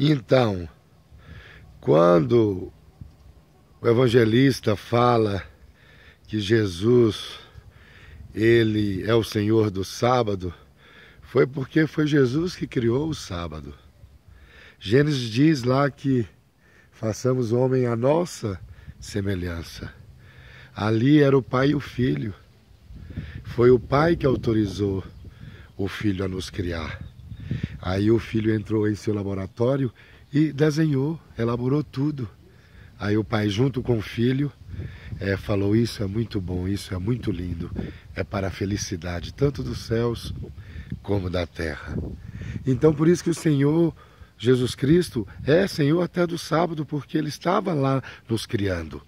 Então, quando o evangelista fala que Jesus ele é o Senhor do sábado, foi porque foi Jesus que criou o sábado. Gênesis diz lá que façamos o homem à nossa semelhança. Ali era o pai e o filho. Foi o pai que autorizou o filho a nos criar. Aí o filho entrou em seu laboratório e desenhou, elaborou tudo. Aí o pai, junto com o filho, é, falou: Isso é muito bom, isso é muito lindo, é para a felicidade tanto dos céus como da terra. Então, por isso que o Senhor Jesus Cristo é Senhor até do sábado, porque Ele estava lá nos criando.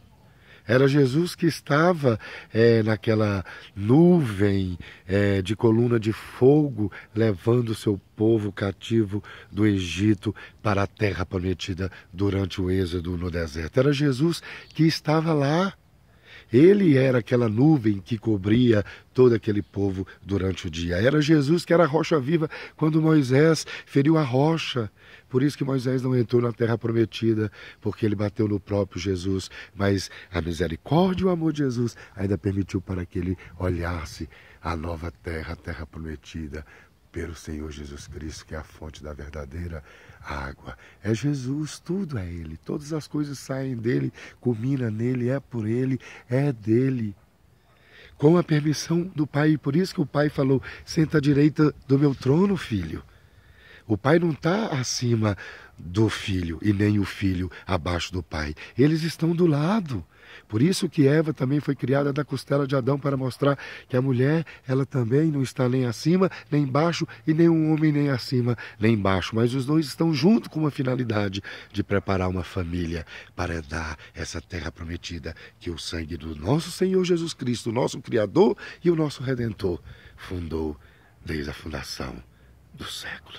Era Jesus que estava é, naquela nuvem é, de coluna de fogo, levando o seu povo cativo do Egito para a terra prometida durante o êxodo no deserto. Era Jesus que estava lá. Ele era aquela nuvem que cobria todo aquele povo durante o dia. Era Jesus que era a rocha viva quando Moisés feriu a rocha. Por isso que Moisés não entrou na terra prometida, porque ele bateu no próprio Jesus. Mas a misericórdia e o amor de Jesus ainda permitiu para que ele olhasse a nova terra, a terra prometida, pelo Senhor Jesus Cristo, que é a fonte da verdadeira água. É Jesus, tudo é Ele, todas as coisas saem dele, culmina nele, é por Ele, é dele. Com a permissão do Pai, e por isso que o Pai falou: senta à direita do meu trono, filho. O Pai não está acima do filho e nem o filho abaixo do pai. Eles estão do lado. Por isso que Eva também foi criada da costela de Adão para mostrar que a mulher, ela também não está nem acima, nem embaixo, e nem um homem nem acima, nem embaixo, mas os dois estão junto com uma finalidade de preparar uma família para herdar essa terra prometida que o sangue do nosso Senhor Jesus Cristo, nosso criador e o nosso redentor, fundou desde a fundação dos séculos.